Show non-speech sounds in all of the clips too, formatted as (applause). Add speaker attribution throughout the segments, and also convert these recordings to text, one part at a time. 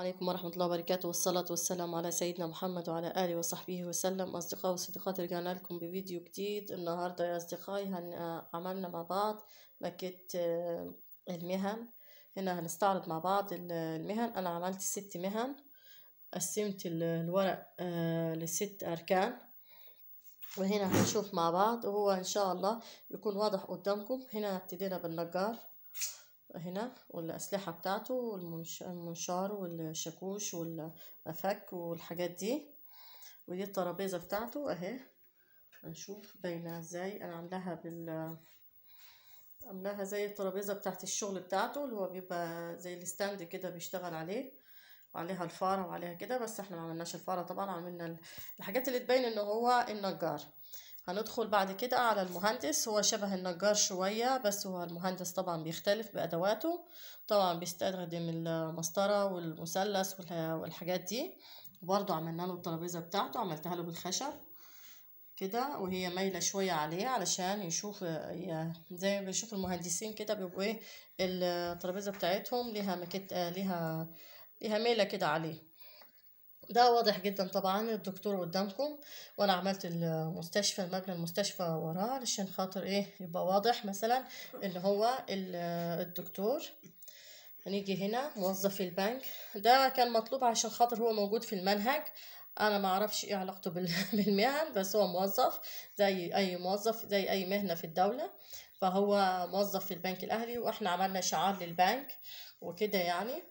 Speaker 1: السلام عليكم ورحمة الله وبركاته والصلاة والسلام على سيدنا محمد وعلى آله وصحبه وسلم أصدقاء وصديقات رجعنا لكم بفيديو جديد النهاردة يا أصدقائي هن عملنا مع بعض مكت آه، المهن هنا هنستعرض مع بعض المهن أنا عملت ست مهن قسمت الورق آه، لست أركان وهنا هنشوف مع بعض وهو إن شاء الله يكون واضح قدامكم هنا ابتدينا بالنجار هنا والأسلحة بتاعته والمنشار والشاكوش والأفك والحاجات دي ودي الترابيزة بتاعته اهي هنشوف باينة ازاي انا عاملاها بال عاملاها زي الترابيزة بتاعت الشغل بتاعته اللي هو بيبقى زي الستاند كده بيشتغل عليه وعليها الفارة وعليها كده بس احنا ما عملناش الفارة طبعا عملنا الحاجات اللي تبين ان هو النجار هندخل بعد كده على المهندس هو شبه النجار شوية بس هو المهندس طبعا بيختلف بأدواته طبعا بيستخدم المسطرة والمثلث والحاجات دي برضو عملنا له الترابيزة بتاعته عملتها له بالخشب كده وهي مايلة شوية عليه علشان يشوف زي ما بنشوف المهندسين كده بيبقوا ايه الترابيزة بتاعتهم ليها مكت... ليها ليها ميلة كده عليه ده واضح جدا طبعا الدكتور قدامكم وانا عملت المستشفى المبنى المستشفى وراه علشان خاطر ايه يبقى واضح مثلا ان هو الدكتور هنيجي هنا موظف البنك ده كان مطلوب عشان خاطر هو موجود في المنهج انا ما اعرفش ايه علاقته (laughs) بالمهن بس هو موظف زي اي موظف زي اي مهنه في الدوله فهو موظف في البنك الاهلي واحنا عملنا شعار للبنك وكده يعني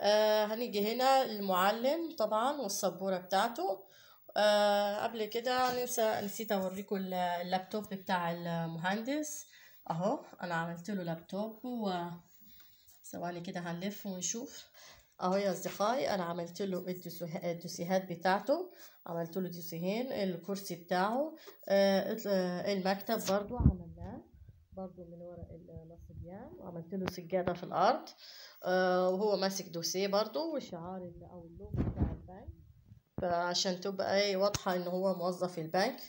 Speaker 1: آه هنيجي هنا المعلم طبعا والسبورة بتاعته آه قبل كده نسى نسيت اوريكم اللابتوب بتاع المهندس اهو انا عملت له لابتوب و ثواني كده هنلف ونشوف اهو يا اصدقائي انا عملت له الدوسيهات بتاعته عملت له دوسيهين الكرسي بتاعه آه, آه، المكتب برضو عملناه برضو من ورق النصبيان وعملت له سجاده في الارض آه، وهو ماسك دوسيه برضو وشعار او اللوجو بتاع البنك فعشان تبقى إيه، واضحة ان هو موظف البنك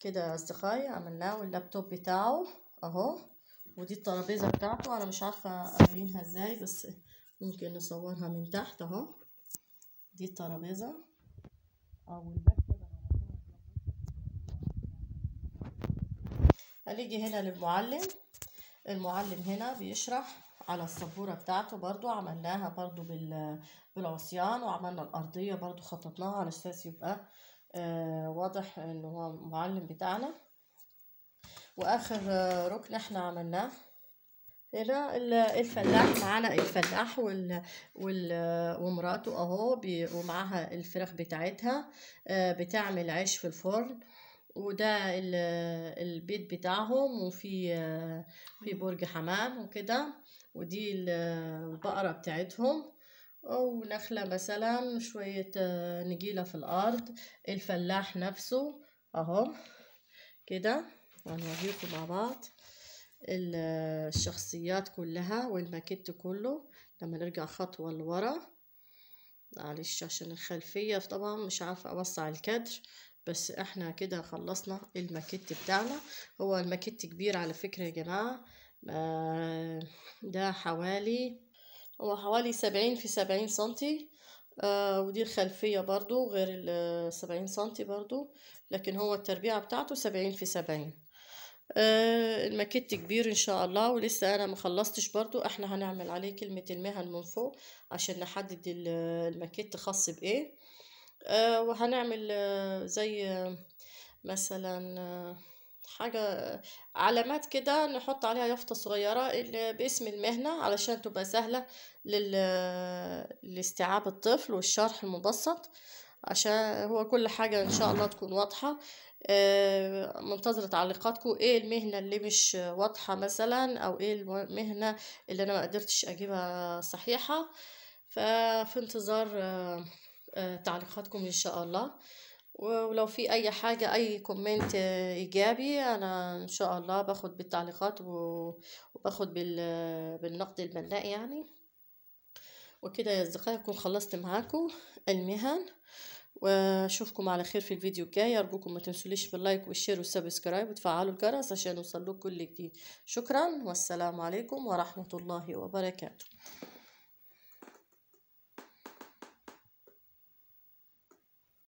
Speaker 1: كده يا اصدقائي عملناه واللابتوب بتاعه اهو ودي الترابيزة بتاعته انا مش عارفة ابينها ازاي بس ممكن نصورها من تحت اهو دي الترابيزة او المكتبة هنيجي هنا للمعلم المعلم هنا بيشرح على السبورة بتاعته برضو عملناها برضو بالعصيان وعملنا الأرضية برضو خططناها على أساس يبقى آه واضح إن هو المعلم بتاعنا وآخر آه، ركن احنا عملناه هنا الفلاح معانا الفلاح وال... وال... آه، ومراته اهو ومعاها الفراخ بتاعتها آه، بتعمل عيش في الفرن وده البيت بتاعهم وفي في برج حمام وكده ودي البقرة بتاعتهم ونخلة مثلا شوية نجيلة في الأرض الفلاح نفسه أهو كده هنوريكم مع بعض الشخصيات كلها والماكيت كله لما نرجع خطوة لورا معلش عشان الخلفية طبعا مش عارفة أوسع الكادر بس احنا كده خلصنا الماكيت بتاعنا هو الماكيت كبير على فكرة يا جماعة آه، ده حوالي هو حوالي سبعين في سبعين سنتي آه، ودي الخلفية برضو غير السبعين سنتي برضو لكن هو التربيعة بتاعته سبعين في سبعين آه، الماكيت كبير ان شاء الله ولسه انا مخلصتش برضو احنا هنعمل عليه كلمة المهن من فوق عشان نحدد الماكيت خاص بايه آه، وهنعمل آه، زي آه، مثلا حاجة علامات كده نحط عليها يافطة صغيرة باسم المهنة علشان تبقى سهلة لاستيعاب الطفل والشرح المبسط عشان هو كل حاجة إن شاء الله تكون واضحة منتظرة تعليقاتكم ايه المهنة اللي مش واضحة مثلا او ايه المهنة اللي انا ما قدرتش اجيبها صحيحة ففي انتظار آه، تعليقاتكم إن شاء الله ولو في أي حاجة أي كومنت آه، إيجابي أنا إن شاء الله باخد بالتعليقات وباخد بالنقد البناء يعني وكده يا أصدقائي أكون خلصت معاكم المهن واشوفكم على خير في الفيديو الجاي ارجوكم ما تنسوليش باللايك والشير والسبسكرايب وتفعلوا الجرس عشان يوصلوك كل جديد شكرا والسلام عليكم ورحمه الله وبركاته